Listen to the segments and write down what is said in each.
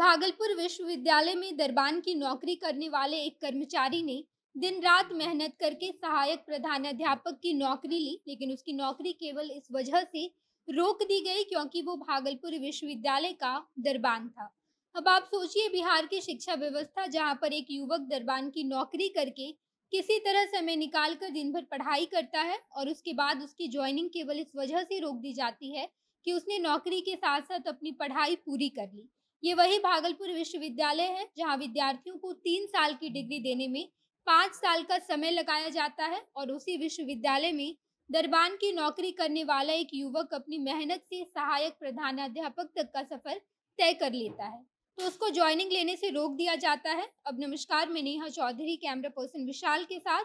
भागलपुर विश्वविद्यालय में दरबान की नौकरी करने वाले एक कर्मचारी ने दिन रात मेहनत करके सहायक प्रधानाध्यापक की नौकरी ली लेकिन उसकी नौकरी केवल इस वजह से रोक दी गई क्योंकि वो भागलपुर विश्वविद्यालय का दरबान था अब आप सोचिए बिहार की शिक्षा व्यवस्था जहाँ पर एक युवक दरबान की नौकरी करके किसी तरह समय निकाल कर दिन भर पढ़ाई करता है और उसके बाद उसकी ज्वाइनिंग केवल इस वजह से रोक दी जाती है कि उसने नौकरी के साथ साथ अपनी पढ़ाई पूरी कर ली ये वही भागलपुर विश्वविद्यालय है जहाँ विद्यार्थियों को तीन साल की डिग्री देने में पाँच साल का समय लगाया जाता है और उसी विश्वविद्यालय में दरबान की नौकरी करने वाला एक युवक अपनी मेहनत से सहायक प्रधानाध्यापक तक का सफर तय कर लेता है तो उसको ज्वाइनिंग लेने से रोक दिया जाता है अब नमस्कार मैं नेहा चौधरी कैमरा पर्सन विशाल के साथ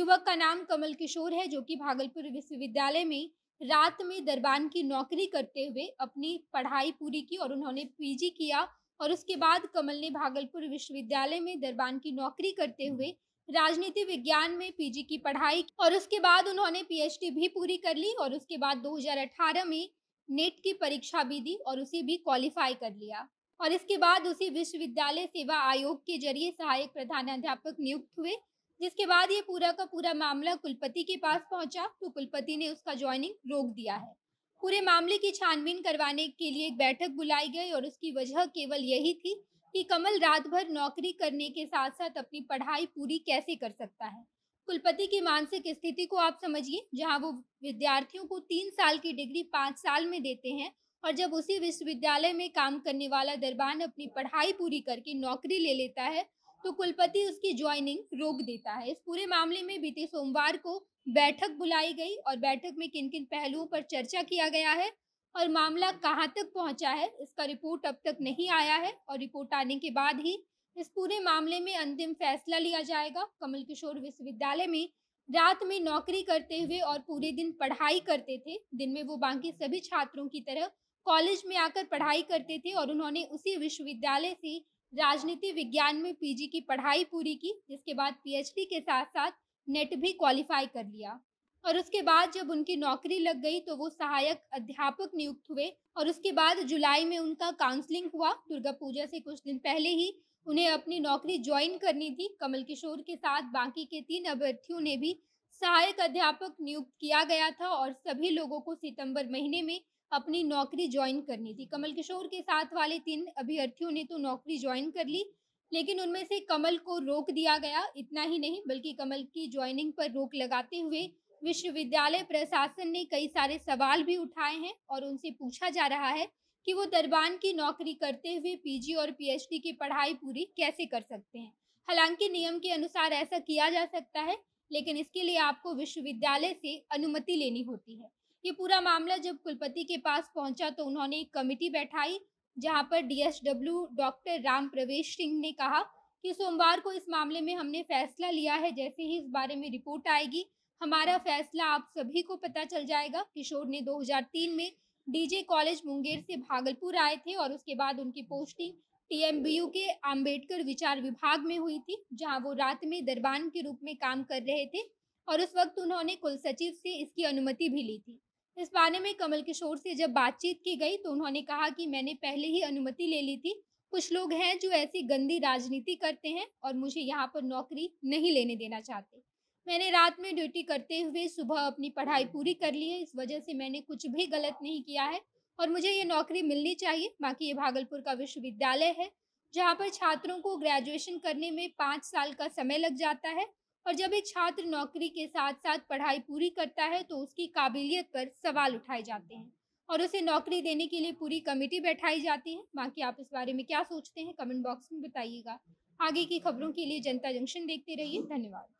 युवक का नाम कमल किशोर है जो कि भागलपुर विश्वविद्यालय में रात में दरबान की नौकरी करते हुए अपनी पढ़ाई पूरी की और उन्होंने पीजी किया और उसके बाद कमल ने भागलपुर विश्वविद्यालय में दरबान की नौकरी करते हुए राजनीति विज्ञान में पीजी की पढ़ाई और उसके बाद उन्होंने पीएचडी भी पूरी कर ली और उसके बाद 2018 में नेट की परीक्षा भी दी और उसे भी क्वालिफाई कर लिया और इसके बाद उसी विश्वविद्यालय सेवा आयोग के जरिए सहायक प्रधानाध्यापक नियुक्त हुए जिसके बाद ये पूरा का पूरा मामला कुलपति के पास पहुंचा तो कुलपति ने उसका ज्वाइनिंग रोक दिया है पूरे मामले की छानबीन करवाने के लिए एक बैठक बुलाई गई और उसकी वजह केवल यही थी कि कमल रात भर नौकरी करने के साथ साथ अपनी पढ़ाई पूरी कैसे कर सकता है कुलपति की मानसिक स्थिति को आप समझिए जहाँ वो विद्यार्थियों को तीन साल की डिग्री पाँच साल में देते हैं और जब उसी विश्वविद्यालय में काम करने वाला दरबान अपनी पढ़ाई पूरी करके नौकरी ले लेता है तो कुलपति उसकी ज्वाइनिंग रोक देता है इस पूरे मामले में बीते सोमवार को बैठक बुलाई गई और बैठक में किन किन पहलुओं पर चर्चा किया गया है और मामला कहां तक पहुंचा है इसका रिपोर्ट अब तक नहीं आया है और रिपोर्ट आने के बाद ही इस पूरे मामले में अंतिम फैसला लिया जाएगा कमल किशोर विश्वविद्यालय में रात में नौकरी करते हुए और पूरे दिन पढ़ाई करते थे दिन में वो बाकी सभी छात्रों की तरह कॉलेज में आकर पढ़ाई करते थे और उन्होंने उसी विश्वविद्यालय से राजनीति विज्ञान में पीजी की पढ़ाई पूरी की जिसके बाद पीएचडी के साथ साथ नेट भी क्वालिफाई कर लिया और उसके बाद जब उनकी नौकरी लग गई तो वो सहायक अध्यापक नियुक्त हुए और उसके बाद जुलाई में उनका काउंसलिंग हुआ दुर्गा पूजा से कुछ दिन पहले ही उन्हें अपनी नौकरी ज्वाइन करनी थी कमल किशोर के साथ बाकी के तीन अभ्यर्थियों ने भी सहायक अध्यापक नियुक्त किया गया था और सभी लोगों को सितंबर महीने में अपनी नौकरी ज्वाइन करनी थी कमल किशोर के साथ वाले तीन अभ्यर्थियों ने तो नौकरी ज्वाइन कर ली लेकिन उनमें से कमल को रोक दिया गया इतना ही नहीं बल्कि कमल की ज्वाइनिंग पर रोक लगाते हुए विश्वविद्यालय प्रशासन ने कई सारे सवाल भी उठाए हैं और उनसे पूछा जा रहा है कि वो दरबान की नौकरी करते हुए पीजी और पीएचडी की पढ़ाई पूरी कैसे कर सकते हैं हालांकि नियम के अनुसार ऐसा किया जा सकता है लेकिन इसके लिए आपको विश्वविद्यालय से अनुमति लेनी होती है ये पूरा मामला जब कुलपति के पास पहुंचा तो उन्होंने एक कमेटी बैठाई जहां पर डीएसडब्ल्यू डॉक्टर राम प्रवेश सिंह ने कहा कि सोमवार को इस मामले में हमने फैसला लिया है जैसे ही इस बारे में रिपोर्ट आएगी हमारा फैसला आप सभी को पता चल जाएगा किशोर ने 2003 में डीजे कॉलेज मुंगेर से भागलपुर आए थे और उसके बाद उनकी पोस्टिंग टीएमबीयू के आम्बेडकर विचार विभाग में हुई थी जहां वो रात में दरबान के रूप में काम कर रहे थे और उस वक्त उन्होंने कुल सचिव से इसकी अनुमति भी ली थी इस बारे में कमल किशोर से जब बातचीत की गई तो उन्होंने कहा कि मैंने पहले ही अनुमति ले ली थी कुछ लोग हैं जो ऐसी गंदी राजनीति करते हैं और मुझे यहाँ पर नौकरी नहीं लेने देना चाहते मैंने रात में ड्यूटी करते हुए सुबह अपनी पढ़ाई पूरी कर ली है इस वजह से मैंने कुछ भी गलत नहीं किया है और मुझे ये नौकरी मिलनी चाहिए बाकी ये भागलपुर का विश्वविद्यालय है जहाँ पर छात्रों को ग्रेजुएशन करने में पाँच साल का समय लग जाता है और जब एक छात्र नौकरी के साथ साथ पढ़ाई पूरी करता है तो उसकी काबिलियत पर सवाल उठाए जाते हैं और उसे नौकरी देने के लिए पूरी कमेटी बैठाई जाती है बाकी आप इस बारे में क्या सोचते हैं कमेंट बॉक्स में बताइएगा आगे की खबरों के लिए जनता जंक्शन देखते रहिए धन्यवाद